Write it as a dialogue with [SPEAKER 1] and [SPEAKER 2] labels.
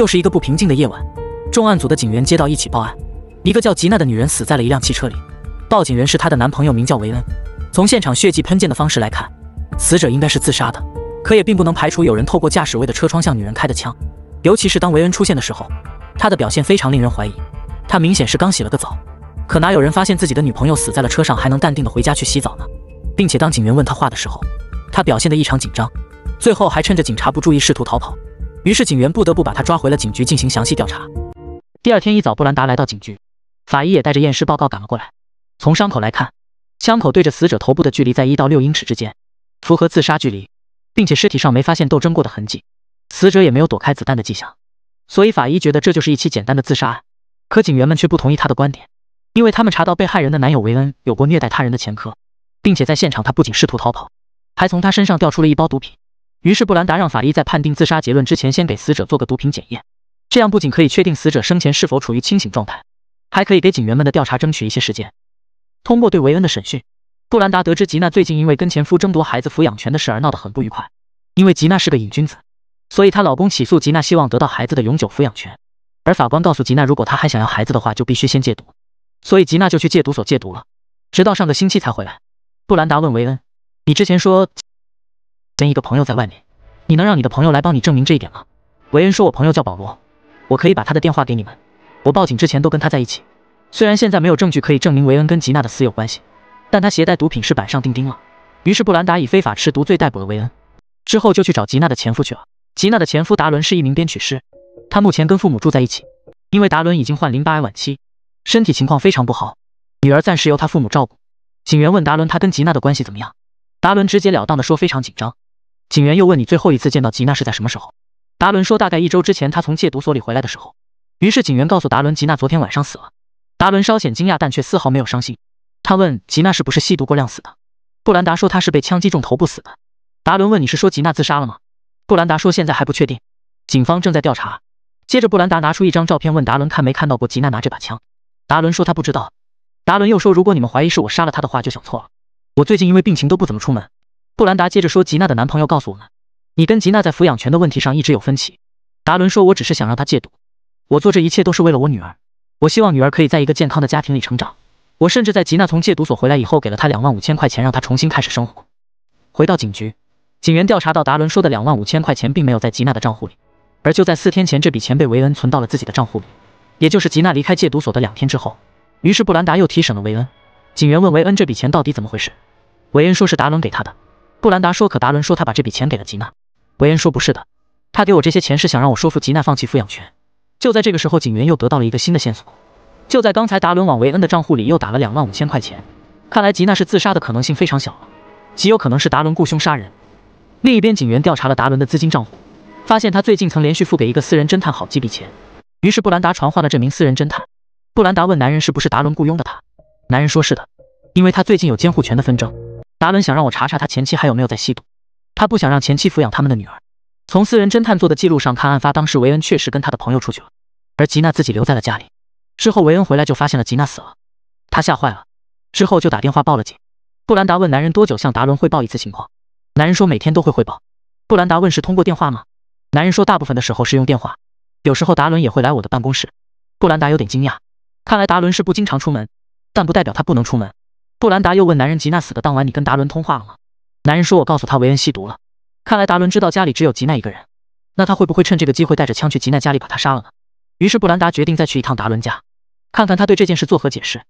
[SPEAKER 1] 又是一个不平静的夜晚，重案组的警员接到一起报案，一个叫吉娜的女人死在了一辆汽车里。报警人是她的男朋友，名叫维恩。从现场血迹喷溅的方式来看，死者应该是自杀的，可也并不能排除有人透过驾驶位的车窗向女人开的枪。尤其是当维恩出现的时候，他的表现非常令人怀疑。他明显是刚洗了个澡，可哪有人发现自己的女朋友死在了车上还能淡定的回家去洗澡呢？并且当警员问他话的时候，他表现得异常紧张，最后还趁着警察不注意试图逃跑。于是警员不得不把他抓回了警局进行详细调查。第二天一早，布兰达来到警局，法医也带着验尸报告赶了过来。从伤口来看，枪口对着死者头部的距离在一到六英尺之间，符合自杀距离，并且尸体上没发现斗争过的痕迹，死者也没有躲开子弹的迹象。所以法医觉得这就是一起简单的自杀案。可警员们却不同意他的观点，因为他们查到被害人的男友维恩有过虐待他人的前科，并且在现场他不仅试图逃跑，还从他身上掉出了一包毒品。于是布兰达让法医在判定自杀结论之前，先给死者做个毒品检验。这样不仅可以确定死者生前是否处于清醒状态，还可以给警员们的调查争取一些时间。通过对维恩的审讯，布兰达得知吉娜最近因为跟前夫争夺孩子抚养权的事而闹得很不愉快。因为吉娜是个瘾君子，所以她老公起诉吉娜，希望得到孩子的永久抚养权。而法官告诉吉娜，如果她还想要孩子的话，就必须先戒毒。所以吉娜就去戒毒所戒毒了，直到上个星期才回来。布兰达问维恩：“你之前说？”跟一个朋友在外面，你能让你的朋友来帮你证明这一点吗？维恩说：“我朋友叫保罗，我可以把他的电话给你们。我报警之前都跟他在一起。虽然现在没有证据可以证明维恩跟吉娜的死有关系，但他携带毒品是板上钉钉了。”于是布兰达以非法持毒罪逮捕了维恩，之后就去找吉娜的前夫去了。吉娜的前夫达伦是一名编曲师，他目前跟父母住在一起，因为达伦已经患淋巴癌晚期，身体情况非常不好，女儿暂时由他父母照顾。警员问达伦：“他跟吉娜的关系怎么样？”达伦直截了当的说：“非常紧张。”警员又问你最后一次见到吉娜是在什么时候？达伦说大概一周之前，他从戒毒所里回来的时候。于是警员告诉达伦吉娜昨天晚上死了。达伦稍显惊讶，但却丝毫没有伤心。他问吉娜是不是吸毒过量死的？布兰达说她是被枪击中头部死的。达伦问你是说吉娜自杀了吗？布兰达说现在还不确定，警方正在调查。接着布兰达拿出一张照片问达伦看没看到过吉娜拿这把枪？达伦说他不知道。达伦又说如果你们怀疑是我杀了他的话就想错了，我最近因为病情都不怎么出门。布兰达接着说：“吉娜的男朋友告诉我们，你跟吉娜在抚养权的问题上一直有分歧。”达伦说：“我只是想让她戒赌，我做这一切都是为了我女儿。我希望女儿可以在一个健康的家庭里成长。我甚至在吉娜从戒毒所回来以后，给了她两万五千块钱，让她重新开始生活。”回到警局，警员调查到达伦说的两万五千块钱并没有在吉娜的账户里，而就在四天前，这笔钱被维恩存到了自己的账户里，也就是吉娜离开戒毒所的两天之后。于是布兰达又提审了维恩。警员问维恩这笔钱到底怎么回事，维恩说是达伦给他的。布兰达说：“可达伦说他把这笔钱给了吉娜。”维恩说：“不是的，他给我这些钱是想让我说服吉娜放弃抚养权。”就在这个时候，警员又得到了一个新的线索：就在刚才，达伦往维恩的账户里又打了两万五千块钱。看来吉娜是自杀的可能性非常小了，极有可能是达伦雇凶杀人。另一边，警员调查了达伦的资金账户，发现他最近曾连续付给一个私人侦探好几笔钱。于是布兰达传唤了这名私人侦探。布兰达问男人是不是达伦雇佣的他，男人说是的，因为他最近有监护权的纷争。达伦想让我查查他前妻还有没有在吸毒，他不想让前妻抚养他们的女儿。从私人侦探做的记录上看，案发当时维恩确实跟他的朋友出去了，而吉娜自己留在了家里。之后维恩回来就发现了吉娜死了，他吓坏了，之后就打电话报了警。布兰达问男人多久向达伦汇报一次情况，男人说每天都会汇报。布兰达问是通过电话吗？男人说大部分的时候是用电话，有时候达伦也会来我的办公室。布兰达有点惊讶，看来达伦是不经常出门，但不代表他不能出门。布兰达又问男人：“吉娜死的当晚，你跟达伦通话了吗？”男人说：“我告诉他维恩吸毒了。”看来达伦知道家里只有吉娜一个人，那他会不会趁这个机会带着枪去吉娜家里把她杀了呢？于是布兰达决定再去一趟达伦家，看看他对这件事作何解释。